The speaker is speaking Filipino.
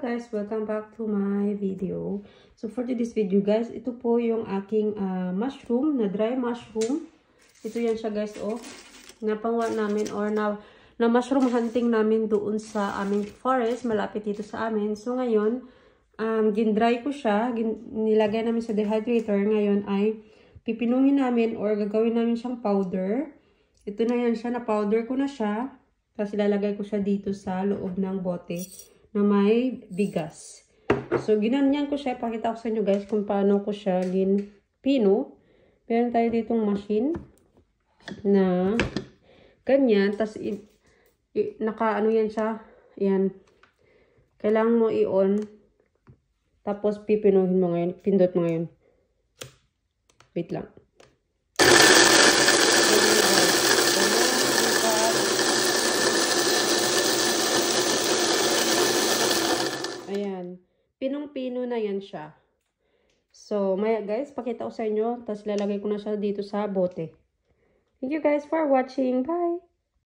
guys! Welcome back to my video. So for today's video guys, ito po yung aking uh, mushroom, na dry mushroom. Ito yan siya guys oh. Napangwa namin or na, na mushroom hunting namin doon sa aming forest, malapit dito sa amin. So ngayon, um, gin-dry ko siya, gin, nilagay namin sa dehydrator. Ngayon ay pipinuhin namin or gagawin namin siyang powder. Ito na yan siya, na powder ko na siya. Tapos ilalagay ko siya dito sa loob ng bote na may bigas. So, ginanyan ko siya. Pakita ko sa inyo guys kung paano ko siya ginpino. Meron tayo ditong machine na ganyan. Tapos, naka-ano yan siya. Yan. Kailangan mo i-on. Tapos, pipinuhin mo ngayon. Pindot mo ngayon. Wait lang. Ayan. Pinong-pino na yan siya. So, maya guys, pakita ko sa inyo. Tapos lalagay ko na siya dito sa bote. Thank you guys for watching. Bye!